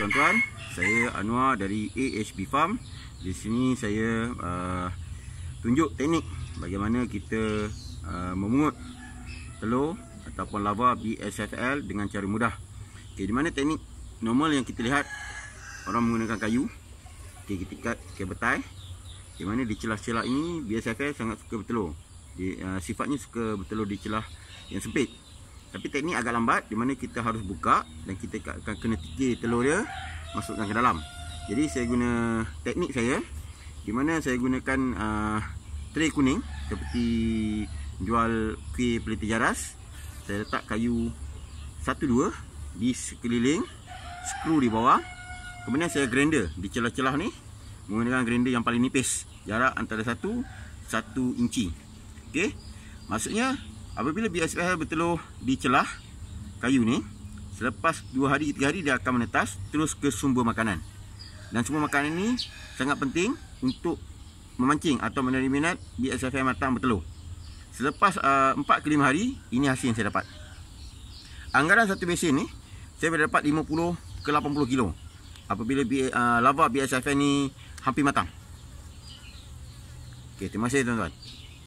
tuan-tuan, saya Anwar dari AHB Farm. Di sini saya uh, tunjuk teknik bagaimana kita uh, memungut telur ataupun lava BSFL dengan cara mudah. Okey, di mana teknik normal yang kita lihat orang menggunakan kayu. Okey, kita ikat ke betai. Di mana di celah-celah ini BSFL sangat suka bertelur. Dia, uh, sifatnya suka bertelur di celah yang sempit. Tapi teknik agak lambat Di mana kita harus buka Dan kita akan kena tikir telur dia Masukkan ke dalam Jadi saya guna teknik saya Di mana saya gunakan uh, Tray kuning Seperti jual kuih peliti jaras Saya letak kayu Satu dua Di sekeliling Skru di bawah Kemudian saya grinder Di celah-celah ni Menggunakan grinder yang paling nipis Jarak antara satu Satu inci Okey Maksudnya Apabila biasa Israel bertelur di celah kayu ni, selepas 2 hari 3 hari dia akan menetas terus ke sumber makanan. Dan sumber makanan ni sangat penting untuk memancing atau menarik minat BSF yang matang bertelur. Selepas uh, 4 ke 5 hari, ini hasil yang saya dapat. Anggaran satu mesin ni, saya boleh dapat 50 ke 80 kilo. Apabila B, uh, lava BSF ni hampir matang. Okay, terima kasih tuan-tuan.